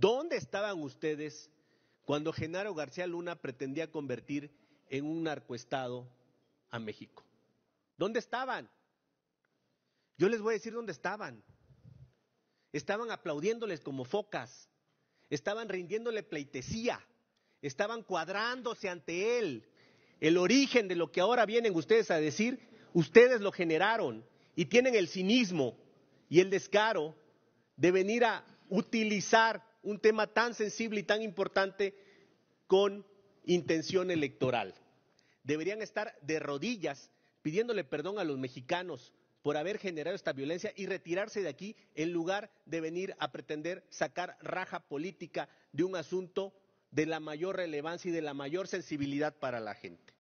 ¿Dónde estaban ustedes cuando Genaro García Luna pretendía convertir en un narcoestado a México? ¿Dónde estaban? Yo les voy a decir dónde estaban. Estaban aplaudiéndoles como focas, estaban rindiéndole pleitesía, estaban cuadrándose ante él. El origen de lo que ahora vienen ustedes a decir, ustedes lo generaron y tienen el cinismo y el descaro de venir a utilizar un tema tan sensible y tan importante con intención electoral. Deberían estar de rodillas pidiéndole perdón a los mexicanos por haber generado esta violencia y retirarse de aquí en lugar de venir a pretender sacar raja política de un asunto de la mayor relevancia y de la mayor sensibilidad para la gente.